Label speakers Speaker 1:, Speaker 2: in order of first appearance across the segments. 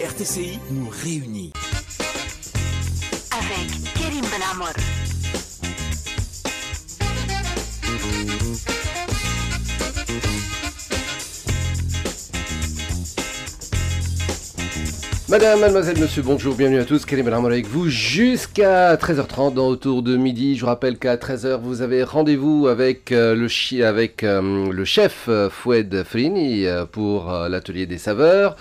Speaker 1: RTCI nous réunit. Avec Kerim Benamor.
Speaker 2: Madame, mademoiselle, monsieur, bonjour, bienvenue à tous. Karim El ben avec vous jusqu'à 13h30 dans autour de midi. Je vous rappelle qu'à 13h, vous avez rendez-vous avec, euh, euh, le, chef Fouad euh, Foued Frini pour l'atelier des saveurs.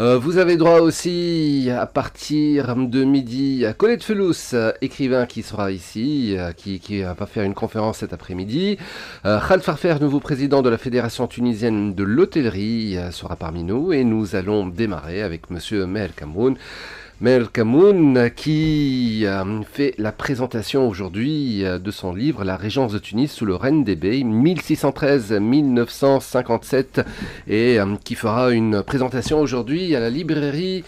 Speaker 2: Euh, vous avez droit aussi à partir de midi à Colette Felous, écrivain qui sera ici, euh, qui, va faire une conférence cet après-midi. Euh, Khal Farfer, nouveau président de la Fédération tunisienne de l'hôtellerie, sera parmi nous et nous allons démarrer avec Monsieur Mel Cameroun. Kamoun qui euh, fait la présentation aujourd'hui euh, de son livre La Régence de Tunis sous le règne des Bey 1613-1957 et euh, qui fera une présentation aujourd'hui à la librairie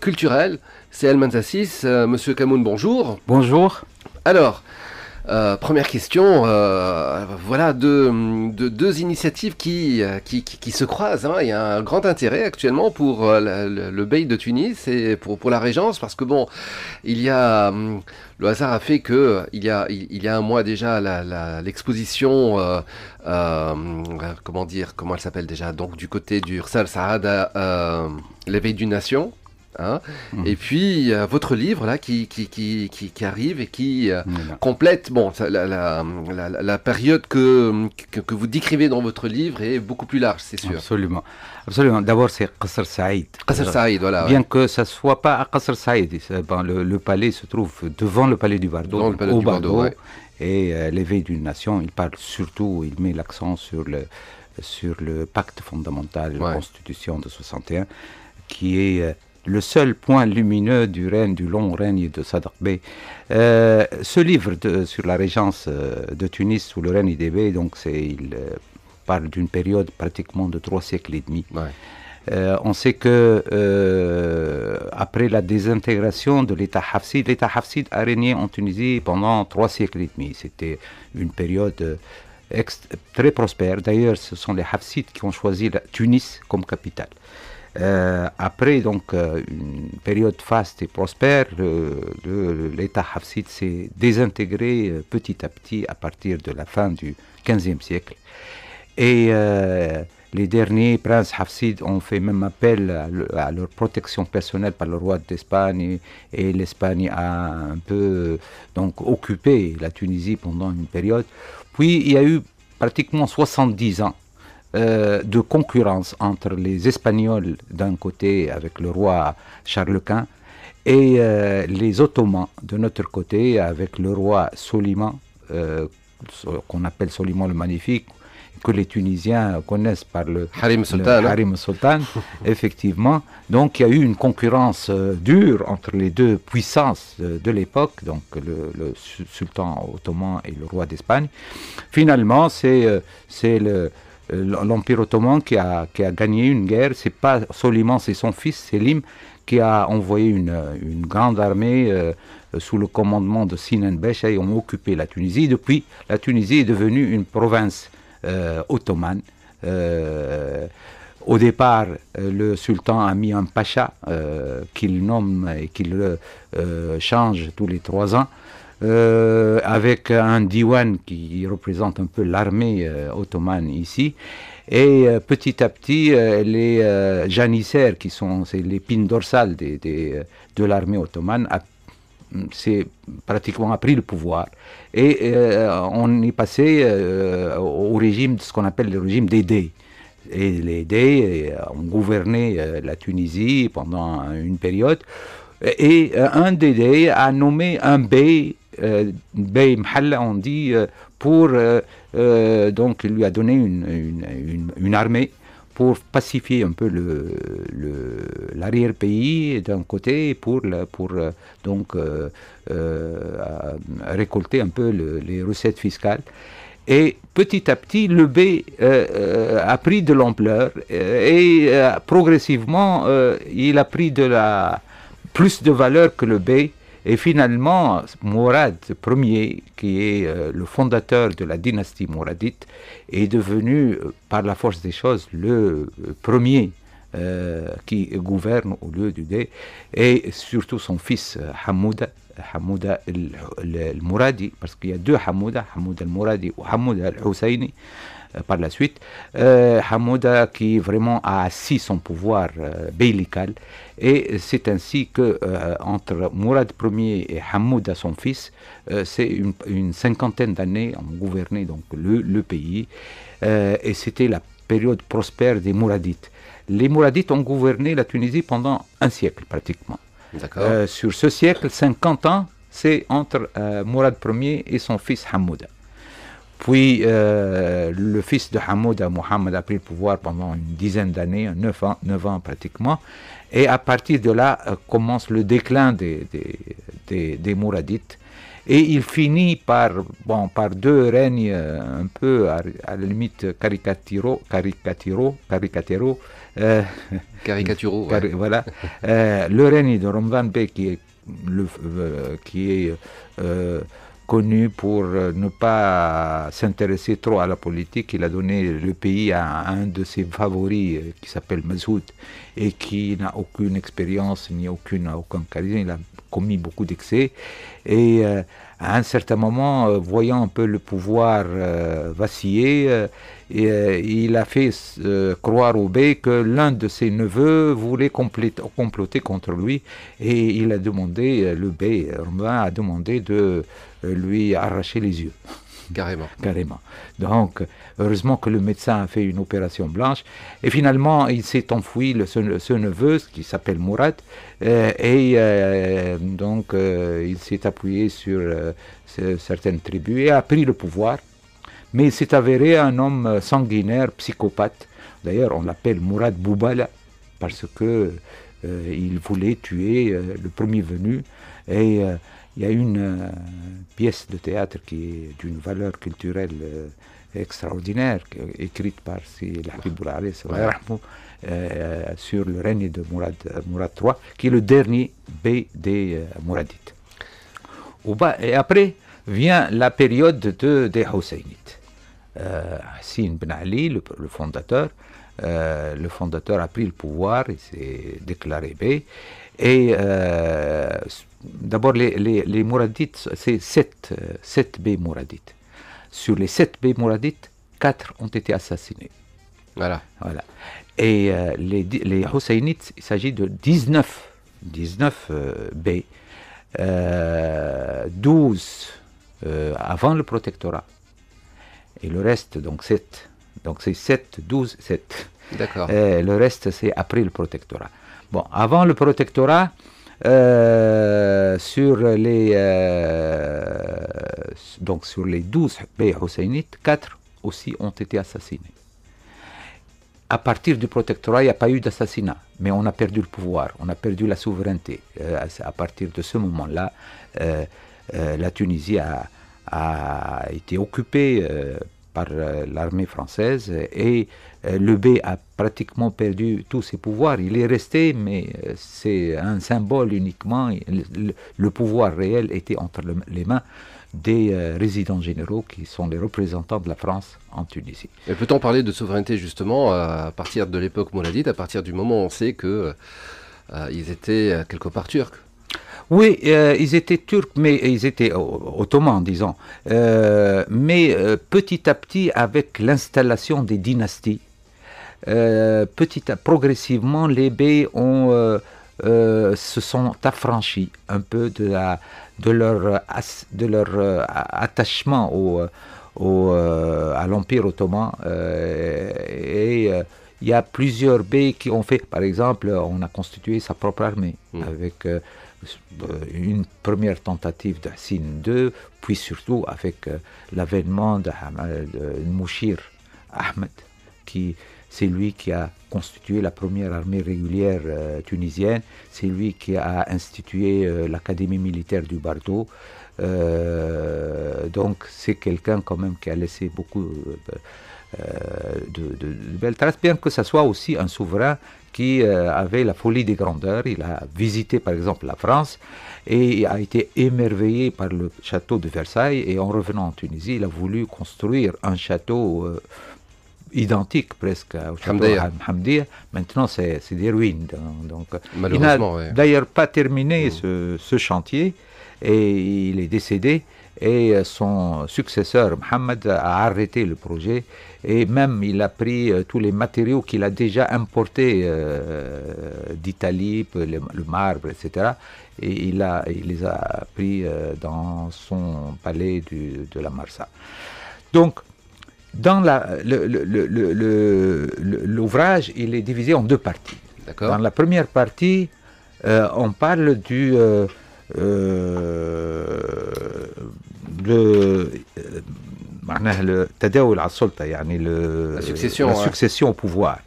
Speaker 2: culturelle. C'est Almanzassis. Monsieur Kamoun, bonjour. Bonjour. Alors, euh, première question, euh, voilà deux, deux, initiatives qui, euh, se croisent. Hein. Il y a un grand intérêt actuellement pour le, le de Tunis et pour, la Régence, parce que bon, il y a hum, le hasard a fait que il y a, un mois déjà l'exposition, comment dire, comment elle s'appelle déjà, donc du côté du Sal Saada, l'éveil d'une nation. Hein. Mmh. Et puis votre livre là qui, qui, arrive et qui euh, mmh, complète bon la, période que, que, vous décrivez dans votre livre est beaucoup plus
Speaker 1: large, c'est sûr. Absolument. Absolument. D'abord c'est Qasr Saïd. Euh, bien que ça soit pas à Qasr Saïd, euh, ben, le, palais se trouve devant le palais du Bardo, au et l'éveil d'une nation, il parle surtout, il met l'accent sur le sur le pacte fondamental, la constitution de 61 qui est le seul point lumineux du règne, du long règne de Sadok Bey. Euh, ce livre sur la régence euh, de Tunis sous le règne des Bey, donc il euh, parle d'une période pratiquement de trois siècles et demi. on sait que après la désintégration de l'État hafside, l'État hafside a régné en Tunisie pendant trois siècles et demi. C'était une période très prospère. D'ailleurs, ce sont les hafsides qui ont choisi la Tunis comme capitale. Euh, après donc euh, une période faste et prospère, euh, l'État hafside s'est désintégré petit à petit à partir de la fin du XVe siècle. Et les derniers princes Hafsid ont fait même appel à, leur protection personnelle par le roi d'Espagne et, l'Espagne a un peu donc occupé la Tunisie pendant une période. Puis il y a eu pratiquement 70 ans euh, de concurrence entre les Espagnols d'un côté avec le roi Charles Quint et euh, les Ottomans de notre côté avec le roi Soliman, euh, qu'on appelle Soliman le Magnifique, que les Tunisiens connaissent par le Harim Sultan. Hein. effectivement. Donc il y a eu une concurrence dure entre les deux puissances de l'époque, donc le, sultan ottoman et le roi d'Espagne. Finalement, c'est c'est le euh, l'Empire ottoman qui a, gagné une guerre. C'est pas Soliman, c'est son fils Selim qui a envoyé une, grande armée euh, sous le commandement de Sinan Becha et ont occupé la Tunisie. Depuis, la Tunisie est devenue une province euh, ottomane. au départ, le sultan a mis un pacha qu'il nomme et qu'il change tous les trois ans. Euh, avec un diwan qui représente un peu l'armée euh, ottomane ici. Et euh, petit à petit, les janissaires, qui sont l'épine dorsale des, de l'armée ottomane, c'est pratiquement a pris le pouvoir et on est passé au régime de ce qu'on appelle le régime des dés. Et les dés ont gouverné la Tunisie pendant une période. Et un des dés a nommé un bey euh, Bey Mhalla, on dit, euh, pour. Euh, donc, lui a donné une, armée pour pacifier un peu le l'arrière-pays d'un côté pour, pour donc récolter un peu les recettes fiscales. Et petit à petit, le B a pris de l'ampleur et progressivement, il a pris de la, plus de valeur que le B et finalement, Mourad Ier, qui est euh, le fondateur de la dynastie mouradite, est devenu, euh, par la force des choses, le euh, premier qui gouverne au lieu du dé, et surtout son fils Hamouda, Hamouda al-Mouradi, parce qu'il y a deux Hamouda, Hamouda al-Mouradi ou Hamouda al-Husseini. Euh, par la suite. Euh, Hamouda qui vraiment a assis son pouvoir euh, bélical et c'est ainsi que entre Mourad Ier et Hamouda son fils, c'est une, cinquantaine d'années ont gouverné donc le, pays et c'était la période prospère des Mouradites. Les Mouradites ont gouverné la Tunisie pendant un siècle pratiquement. sur ce siècle, 50 ans, c'est entre Mourad Ier et son fils Hamouda. Puis euh, le fils de Hamouda, Mohamed, a pris le pouvoir pendant une dizaine d'années, neuf ans, 9 ans pratiquement. Et à partir de là euh, commence le déclin des, des, des, Mouradites. Et il finit par, bon, par deux règnes euh, un peu à, la limite caricaturaux, caricaturaux, caricaturaux. Voilà. le règne de Romvan Bey qui est, le, qui est connu pour euh, ne pas s'intéresser trop à la politique. Il a donné le pays à un de ses favoris euh, qui s'appelle mazout et qui n'a aucune expérience ni aucune, aucun charisme. Il a commis beaucoup d'excès. Et euh, à un certain moment, euh, voyant un peu le pouvoir euh, vaciller, euh, il a fait croire au bey que l'un de ses neveux voulait comploter contre lui, et il a demandé, le bey romain a demandé de lui arracher les yeux. Carrément. Carrément. Donc, heureusement que le médecin a fait une opération blanche. Et finalement, il s'est enfoui le, ce, neveu, qui s'appelle Mourad. Euh, et euh, donc, euh, il s'est appuyé sur certaines tribus et a pris le pouvoir. Mais il s'est avéré un homme sanguinaire, psychopathe. D'ailleurs, on l'appelle Mourad Boubala parce que il voulait tuer le premier venu. Et il y a une euh, pièce de théâtre qui est d'une valeur culturelle euh, extraordinaire, écrite par Sidi euh, sur le règne de Mourad, III, qui est le dernier B des euh, Mouradites. Et après vient la période de, des Husseinites. Hassin Ben Ali, le, fondateur, le fondateur a pris le pouvoir, il s'est déclaré B. Et euh, d'abord, les, les, Mouradites, c'est 7, 7 B Mouradites. Sur les 7 B Mouradites, 4 ont été assassinés. Voilà. voilà. Et euh, les, les Husseinites, il s'agit de 19, 19 B, 12 avant le protectorat, et le reste, donc 7. Donc c'est 7, 12, 7. D'accord. Euh, le reste, c'est après le protectorat avant le protectorat, euh, sur les euh, donc sur les 12 Bey Hosseinites, 4 aussi ont été assassinés. À partir du protectorat, il n'y a pas eu d'assassinat, mais on a perdu le pouvoir, on a perdu la souveraineté. Euh, à partir de ce moment-là, euh, la Tunisie a, a été occupée par euh, l'armée française et euh, le B a pratiquement perdu tous ses pouvoirs. Il est resté, mais euh, c'est un symbole uniquement. Le, pouvoir réel était entre les mains des résidents généraux qui sont les représentants de la France en Tunisie.
Speaker 2: Et peut-on parler de souveraineté justement à partir de l'époque Mouladite, à partir du moment où on sait que ils étaient quelque part
Speaker 1: turcs oui, euh, ils étaient turcs, mais ils étaient ottomans, disons. Euh, mais euh, petit à petit, avec l'installation des dynasties, petit à, progressivement, les baies ont, se sont affranchis un peu de, de leur, de leur attachement au, au, à l'Empire ottoman. et il y a plusieurs baies qui ont fait, par exemple, on a constitué sa propre armée hmm. avec euh, une première tentative d'Hassin II, puis surtout avec euh, l'avènement euh, de, Mouchir Ahmed, qui c'est lui qui a constitué la première armée régulière tunisienne, c'est lui qui a institué l'académie militaire du Bardo. donc c'est quelqu'un quand même qui a laissé beaucoup de, de, belles traces, bien que ce soit aussi un souverain qui euh, avait la folie des grandeurs. Il a visité par exemple la France et a été émerveillé par le château de Versailles. Et en revenant en Tunisie, il a voulu construire un château euh, identique presque au château Maintenant, c'est des ruines. Donc, euh, il n'a d'ailleurs pas terminé mm. ce chantier et il est décédé et euh, son successeur Mohamed a arrêté le projet et même il a pris euh, tous les matériaux qu'il a déjà importés euh, d'Italie, le, marbre, etc. Et il, a, il les a pris dans son palais du, de la Marsa. Donc, dans l'ouvrage, il est divisé en deux parties. Dans la première partie, on parle du, euh, le التداول على السلطه la succession au pouvoir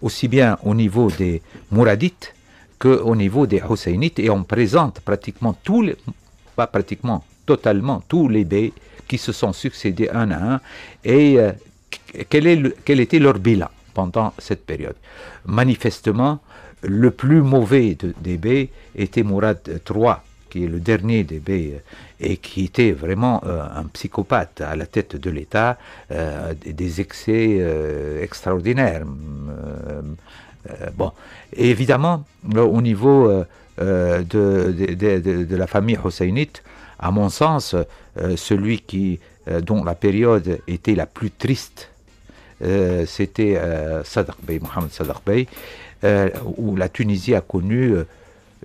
Speaker 1: aussi bien au niveau des Mouradites qu'au niveau des Husseinites et on présente pratiquement tous les pas pratiquement totalement tous les baies qui se sont succédés un à un et euh, quel, est le, quel était leur bilan pendant cette période. Manifestement, le plus mauvais de, des baies était Mourad III qui est le dernier des bey, euh, et qui était vraiment euh, un psychopathe à la tête de l'État, euh, des excès extraordinaires. Mm, bon, évidemment, au niveau de, la famille Hosseinite, à mon sens, celui qui, dont la période était la plus triste, c'était Bey, Mohamed Sadr Bey, où la Tunisie a connu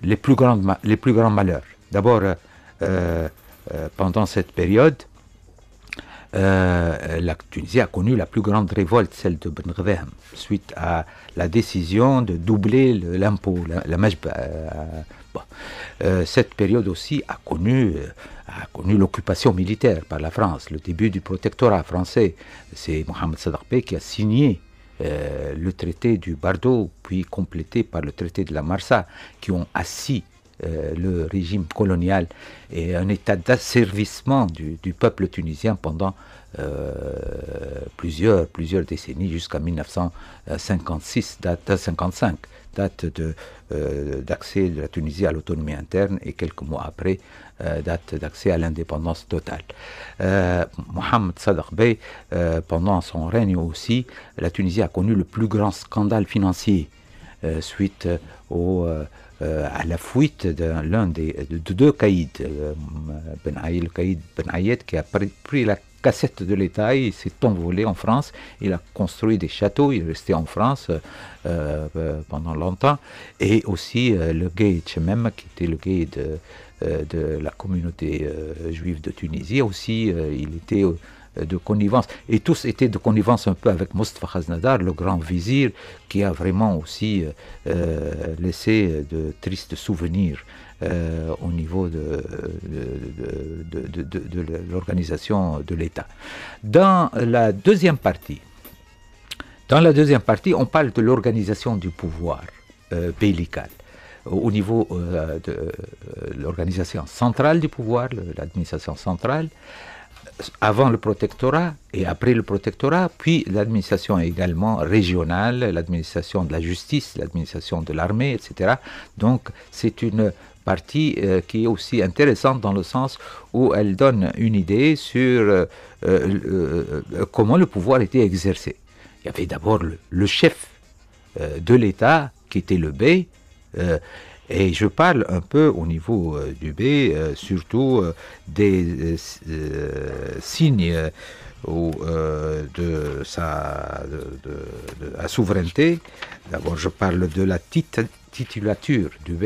Speaker 1: les plus, les plus grands malheurs. D'abord, euh, euh, pendant cette période, euh, la Tunisie a connu la plus grande révolte, celle de Ben suite à la décision de doubler l'impôt, la, cette période aussi a connu, a connu l'occupation militaire par la France, le début du protectorat français. C'est Mohamed Sadarpé qui a signé le traité du Bardo, puis complété par le traité de la Marsa, qui ont assis euh, le régime colonial et un état d'asservissement du, peuple tunisien pendant euh, plusieurs, plusieurs décennies, jusqu'à 1956, date 55, euh, date d'accès de, la Tunisie à l'autonomie interne et quelques mois après, date d'accès à l'indépendance totale. Mohamed Bey, pendant son règne aussi, la Tunisie a connu le plus grand scandale financier suite au euh, à la fuite de l'un des deux caïds, euh, Ben caïd Ben Ayed, qui a pris la cassette de l'État, il s'est envolé en France, il a construit des châteaux, il est resté en France euh, pendant longtemps, et aussi le guide même qui était le guide de, la communauté juive de Tunisie, aussi il était euh, de connivence. Et tous étaient de connivence un peu avec Mustafa Khaznadar, le grand vizir, qui a vraiment aussi euh, euh, laissé de tristes souvenirs au niveau de, de, de, l'organisation de l'État. Dans la deuxième partie, dans la deuxième partie, on parle de l'organisation du pouvoir euh, au niveau de l'organisation centrale du pouvoir, l'administration centrale, avant le protectorat et après le protectorat, puis l'administration également régionale, l'administration de la justice, l'administration de l'armée, etc. Donc c'est une partie euh, qui est aussi intéressante dans le sens où elle donne une idée sur euh, euh, comment le pouvoir était exercé. Il y avait d'abord le, le, chef de l'État qui était le bey, et je parle un peu au niveau euh, du B, euh, surtout euh, des signes de, sa, la souveraineté. D'abord, je parle de la titulature du B,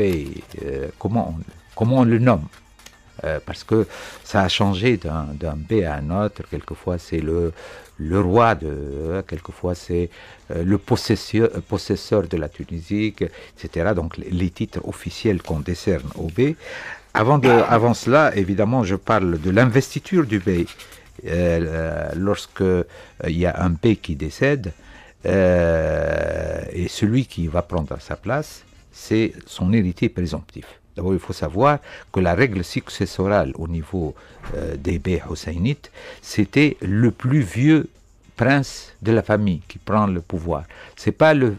Speaker 1: comment, comment on le nomme. Euh, parce que ça a changé d'un B à un autre. Quelquefois, c'est le, roi de, euh, quelquefois c'est euh, le possesseur, de la Tunisie, etc. Donc les titres officiels qu'on décerne au B. Avant, de, cela, évidemment, je parle de l'investiture du B. Euh, lorsque il y a un B qui décède, et celui qui va prendre sa place, c'est son héritier présomptif. D'abord, il faut savoir que la règle successorale au niveau euh, des Bey Husseinites, c'était le plus vieux prince de la famille qui prend le pouvoir. C'est pas le,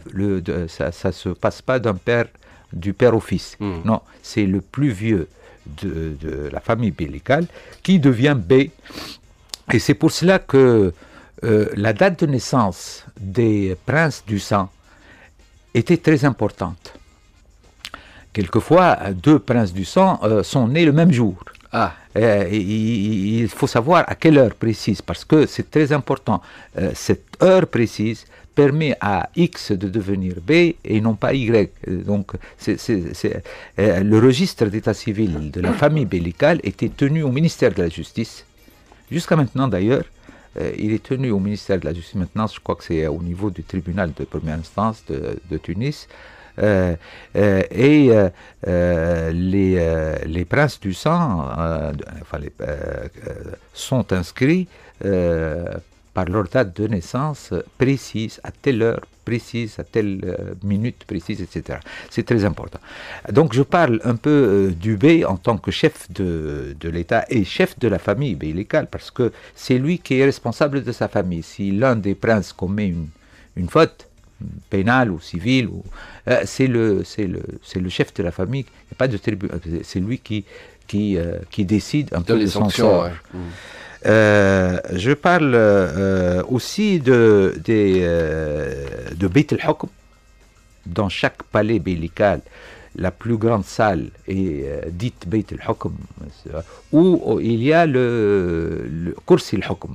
Speaker 1: ça, ça se passe pas d'un père du père au fils. Hmm. Non, c'est le plus vieux de, la famille bélicale qui devient B. Et c'est pour cela que euh, la date de naissance des princes du sang était très importante. Quelquefois, deux princes du sang euh, sont nés le même jour. Ah. Euh, il, faut savoir à quelle heure précise, parce que c'est très important. Euh, cette heure précise permet à X de devenir B et non pas Y. Donc, le registre d'état civil de la famille bellicale était tenu au ministère de la Justice. Jusqu'à maintenant, d'ailleurs, il est tenu au ministère de la Justice. Maintenant, je crois que c'est au niveau du tribunal de première instance de Tunis. Euh, euh, et euh, les, les princes du sang sont inscrits par leur date de naissance précise, à telle heure précise, à telle minute précise, etc. C'est très important. Donc je parle un peu du B en tant que chef de, de l'État et chef de la famille beylical parce que c'est lui qui est responsable de sa famille. Si l'un des princes commet une faute, pénal ou civil ou, euh, le c'est le, c'est le chef de la famille, pas de euh, c'est lui qui, qui, euh, qui décide un peu les de mm. je parle aussi de, des, de Beit Dans chaque palais bélical, la plus grande salle est euh, dite Beit al-Hukm, où il y a le, le Kursi al-Hukm,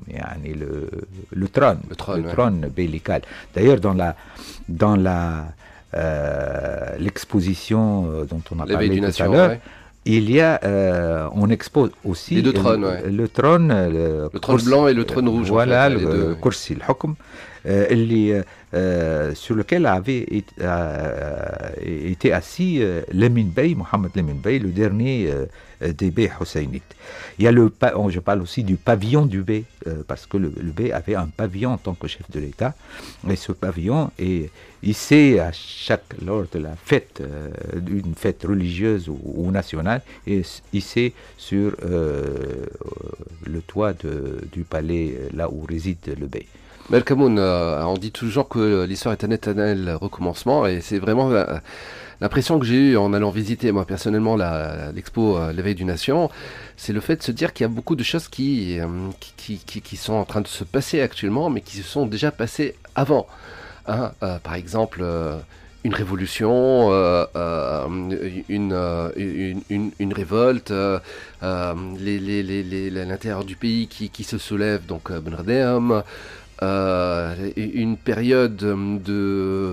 Speaker 1: le, le trône, le trône, bélical. D'ailleurs, dans la, dans la, euh, l'exposition euh, dont on a parlé tout à l'heure, il y a, on expose aussi les deux trônes, le trône, blanc
Speaker 2: et le trône rouge. Voilà, le
Speaker 1: Kursi al-Hukm. Euh, sur lequel avait euh, été, assis euh, Lemin Bey, Mohamed Lemin Bey, le dernier des Bey husseinites. Il y a le, je parle aussi du pavillon du Bey, parce que le, le Bey avait un pavillon en tant que chef de l'État, et ce pavillon, est, hissé à chaque, lors de la fête, d'une fête religieuse ou, nationale, et hissé sur le toit du palais là où réside le Bey. Euh, on dit toujours que l'histoire est un éternel
Speaker 2: recommencement et c'est vraiment euh, l'impression que j'ai eue en allant visiter moi personnellement l'expo euh, L'éveil du nation, c'est le fait de se dire qu'il y a beaucoup de choses qui, qui, sont en train de se passer actuellement mais qui se sont déjà passées avant. Hein. par exemple une révolution, une, une, révolte, l'intérieur les, du pays qui, se soulève, donc Benradem, euh, une période euh,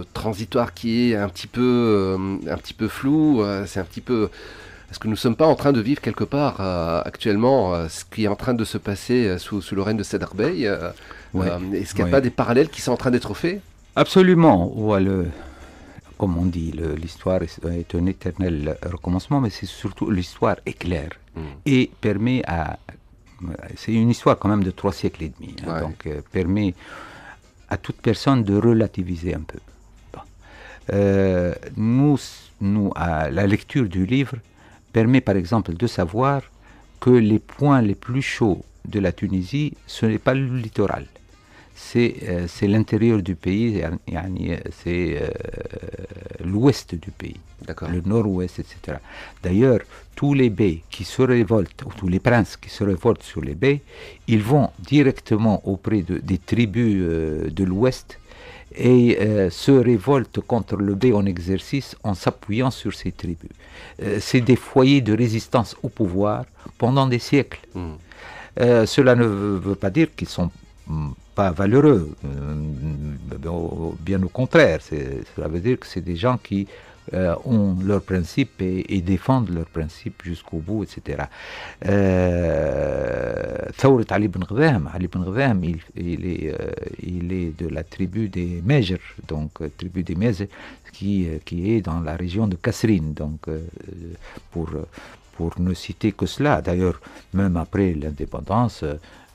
Speaker 2: de transitoire qui est un petit peu, euh, un petit peu floue. C'est un petit peu. Est-ce que nous ne sommes pas en train de vivre quelque part actuellement ce qui est en train de se passer sous, le règne de Cedar Est-ce qu'il n'y a pas des parallèles qui sont en train d'être faits
Speaker 1: Absolument. le, comme on dit, l'histoire est, un éternel recommencement, mais c'est surtout l'histoire est claire hmm. et permet à c'est une histoire quand même de trois siècles et demi, hein. donc euh, permet à toute personne de relativiser un peu. Euh, nous, nous, à la lecture du livre permet par exemple de savoir que les points les plus chauds de la Tunisie, ce n'est pas le littoral, c'est euh, l'intérieur du pays, c'est l'ouest du pays le nord-ouest, etc. D'ailleurs, tous les baies qui se révoltent, ou tous les princes qui se révoltent sur les baies, ils vont directement auprès des tribus euh, de l'ouest et euh, se révoltent contre le baie en exercice en s'appuyant sur ces tribus. Euh, c'est des foyers de résistance au pouvoir pendant des siècles. Hmm. cela ne veut pas dire qu'ils ne sont hmm, pas valeureux. Ben, ben, bien au contraire, cela veut dire que c'est des gens qui euh, ont leurs principes et, défendent leurs principes jusqu'au bout, etc. Euh, Thawrat Ali Ben Alibn Ali Ben il, est, euh, il est de la tribu des Mejr, donc tribu des Mejr, qui, qui est dans la région de Kasserine, donc pour, pour ne citer que cela. D'ailleurs, même après l'indépendance,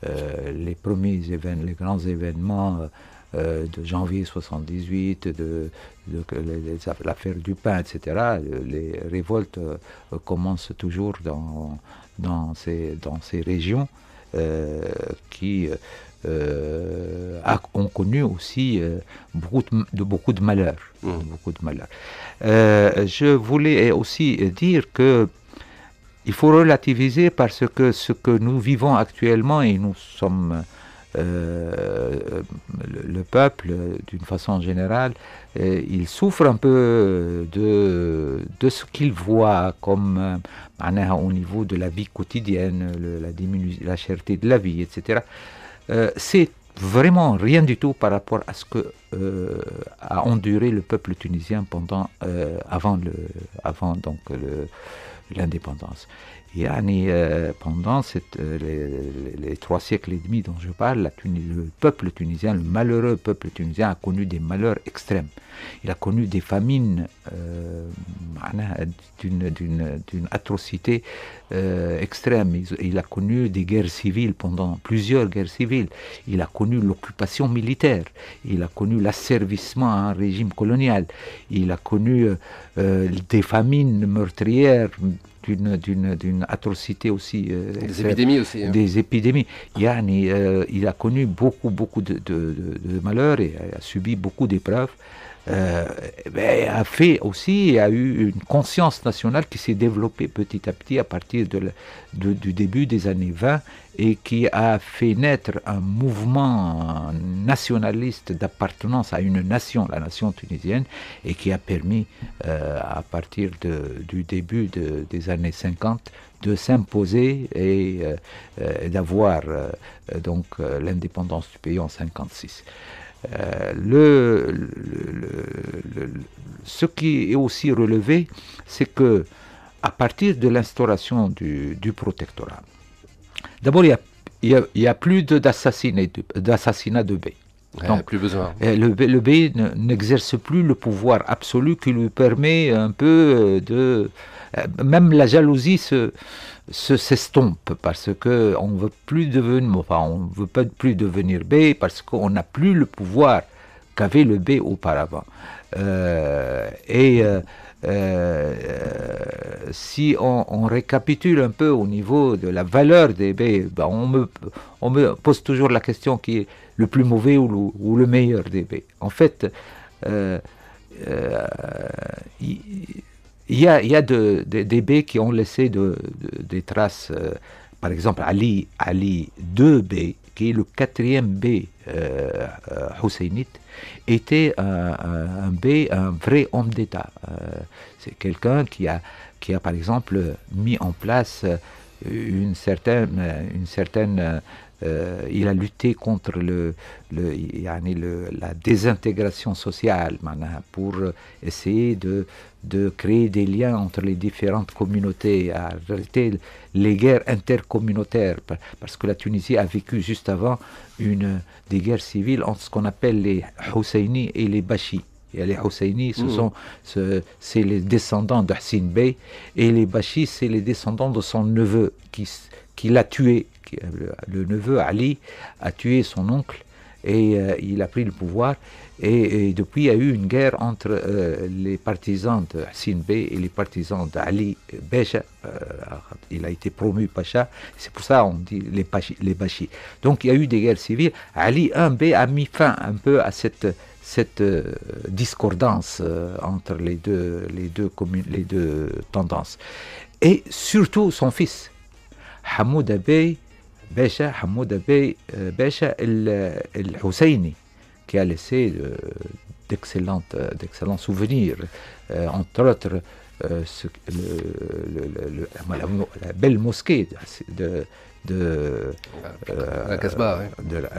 Speaker 1: les premiers événements, les grands événements euh, de janvier 78, de, l'affaire du pain, etc., les révoltes euh, commencent toujours dans, dans, ces, dans ces régions euh, qui ont connu aussi beaucoup de, beaucoup de malheurs. Mmh. beaucoup de je voulais aussi dire que il faut relativiser parce que ce que nous vivons actuellement, et nous sommes euh, le peuple, d'une façon générale, euh, il souffre un peu de, de ce qu'il voit comme euh, au niveau de la vie quotidienne, la, la cherté de la vie, etc. C'est vraiment rien du tout par rapport à ce que a enduré le peuple tunisien pendant, avant, le, avant l'indépendance. Yani, euh, pendant euh, les, trois siècles et demi dont je parle, le peuple tunisien, le malheureux peuple tunisien a connu des malheurs extrêmes. Il a connu des famines euh, d'une atrocité extrême. Il, il, a connu des guerres civiles pendant plusieurs guerres civiles. Il a connu l'occupation militaire. Il a connu l'asservissement à un régime colonial. Il a connu des famines meurtrières d'une atrocité aussi. Euh, hein. des épidémies aussi. Des épidémies. Yann euh, il a connu beaucoup, beaucoup de, de malheurs et a subi beaucoup d'épreuves euh, ben, a fait aussi, a eu une conscience nationale qui s'est développée petit à petit à partir de, du début des années 20 et qui a fait naître un mouvement nationaliste d'appartenance à une nation, la nation tunisienne, et qui a permis, euh, à partir de, du début des années 50, de s'imposer et, et euh, euh, d'avoir euh, donc l'indépendance du pays en 56. Euh, le, ce qui est aussi relevé, c'est que à partir de l'instauration du, protectorat, d'abord il y a n'y a, plus d'assassinats de, de, plus besoin. Euh, le, le B n'exerce plus le pouvoir absolu qui lui permet un peu euh, de. Euh, même la jalousie se s'estompe parce que on veut plus devenir enfin, on veut pas plus devenir B parce qu'on n'a plus le pouvoir qu'avait le B auparavant et si on, récapitule un peu au niveau de la valeur des B, ben, on, me, on me pose toujours la question qui est le plus mauvais ou le, meilleur des meilleur En fait, il, euh, euh, y, a, des baies qui ont laissé des traces. Euh, par exemple, Ali, Ali 2B, qui est le quatrième B euh, était un, B, un vrai homme d'État. C'est quelqu'un qui a, qui a, par exemple, mis en place une certaine, une certaine euh, il a lutté contre le, le, la désintégration sociale pour essayer de, de créer des liens entre les différentes communautés. à arrêter les guerres intercommunautaires, parce que la Tunisie a vécu juste avant une, des guerres civiles entre ce qu'on appelle les Husseini et les Bashi. Et les Husseini, ce hmm. sont c'est les descendants de Hassin Bey, et les Bashi, c'est les descendants de son neveu qui, qui l'a tué le neveu Ali a tué son oncle et euh, il a pris le pouvoir. Et, depuis, il y a eu une guerre entre euh, les partisans de Hassin Bey et les partisans d'Ali Beja euh, il a été promu Pacha, c'est pour ça on dit les, bachis Donc il y a eu des guerres civiles. Ali 1B a mis fin un peu à cette, cette discordance entre les deux, les, deux les deux tendances. Et surtout son fils, Hamoud Bey Bécha, Hamoud Bécha El Husseini, qui a laissé d'excellents souvenirs, euh, entre autres euh, la, belle mosquée de, de, la
Speaker 2: de la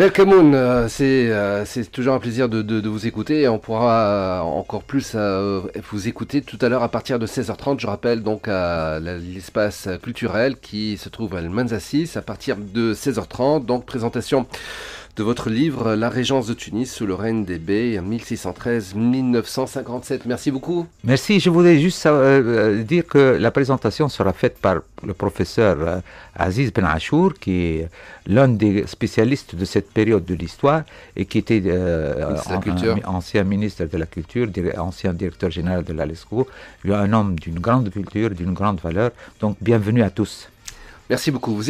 Speaker 2: Merci euh, c'est euh, c'est toujours un plaisir de, vous écouter et on pourra euh, encore plus vous écouter tout à l'heure à partir de 16h30. Je rappelle donc à l'espace culturel qui se trouve à Manzasis à partir de 16h30. Donc présentation de votre livre La Régence de Tunis sous le règne des Bey 1613-1957. Merci beaucoup.
Speaker 1: Merci. Je voulais juste euh, euh, dire que la présentation sera faite par le professeur euh, Aziz Ben Achour, qui est l'un des spécialistes de cette période de l'histoire et qui était ancien ministre de la Culture, ancien directeur général de l'ALESCO. Un homme d'une grande culture, d'une grande valeur. Donc bienvenue à tous. Merci beaucoup. Vous